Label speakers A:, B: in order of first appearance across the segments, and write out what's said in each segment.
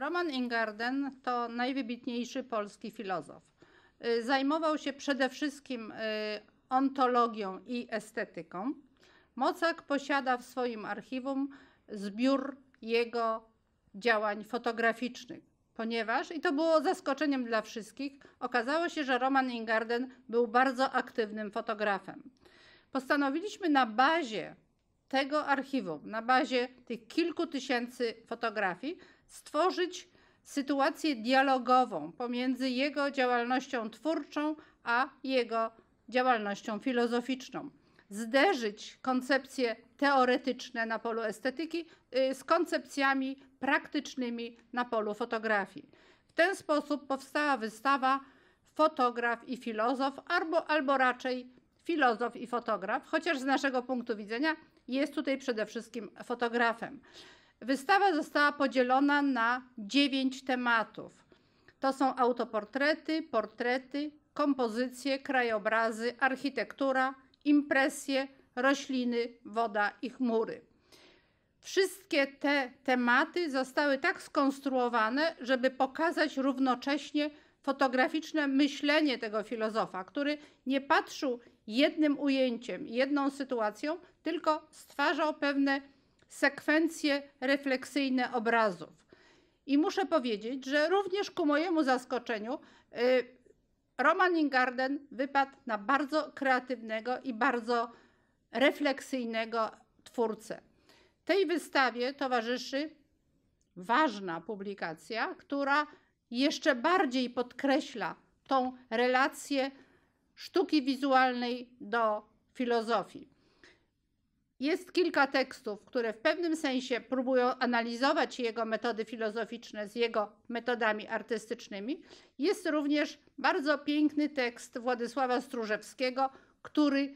A: Roman Ingarden to najwybitniejszy polski filozof. Y, zajmował się przede wszystkim y, ontologią i estetyką. Mocak posiada w swoim archiwum zbiór jego działań fotograficznych, ponieważ, i to było zaskoczeniem dla wszystkich, okazało się, że Roman Ingarden był bardzo aktywnym fotografem. Postanowiliśmy na bazie tego archiwum na bazie tych kilku tysięcy fotografii stworzyć sytuację dialogową pomiędzy jego działalnością twórczą a jego działalnością filozoficzną. Zderzyć koncepcje teoretyczne na polu estetyki y, z koncepcjami praktycznymi na polu fotografii. W ten sposób powstała wystawa Fotograf i filozof, albo, albo raczej filozof i fotograf, chociaż z naszego punktu widzenia jest tutaj przede wszystkim fotografem. Wystawa została podzielona na dziewięć tematów. To są autoportrety, portrety, kompozycje, krajobrazy, architektura, impresje, rośliny, woda i chmury. Wszystkie te tematy zostały tak skonstruowane, żeby pokazać równocześnie fotograficzne myślenie tego filozofa, który nie patrzył jednym ujęciem, jedną sytuacją, tylko stwarzał pewne sekwencje refleksyjne obrazów. I muszę powiedzieć, że również ku mojemu zaskoczeniu y, Roman Ingarden wypadł na bardzo kreatywnego i bardzo refleksyjnego twórcę. Tej wystawie towarzyszy ważna publikacja, która jeszcze bardziej podkreśla tą relację sztuki wizualnej do filozofii. Jest kilka tekstów, które w pewnym sensie próbują analizować jego metody filozoficzne z jego metodami artystycznymi. Jest również bardzo piękny tekst Władysława Stróżewskiego, który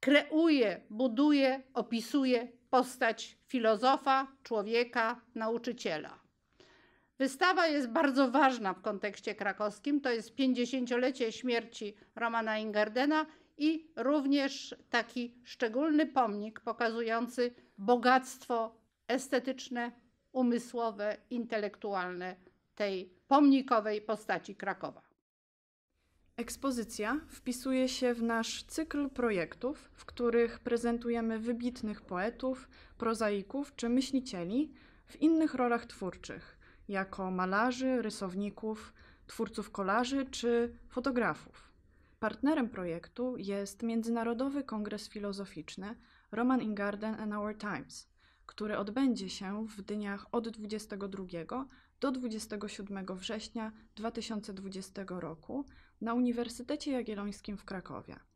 A: kreuje, buduje, opisuje postać filozofa, człowieka, nauczyciela. Wystawa jest bardzo ważna w kontekście krakowskim. To jest 50-lecie śmierci Romana Ingardena i również taki szczególny pomnik pokazujący bogactwo estetyczne, umysłowe, intelektualne tej pomnikowej postaci Krakowa. Ekspozycja wpisuje
B: się w nasz cykl projektów, w których prezentujemy wybitnych poetów, prozaików czy myślicieli w innych rolach twórczych – jako malarzy, rysowników, twórców kolarzy czy fotografów. Partnerem projektu jest Międzynarodowy Kongres Filozoficzny Roman Ingarden and Our Times, który odbędzie się w dniach od 22 do 27 września 2020 roku na Uniwersytecie Jagiellońskim w
A: Krakowie.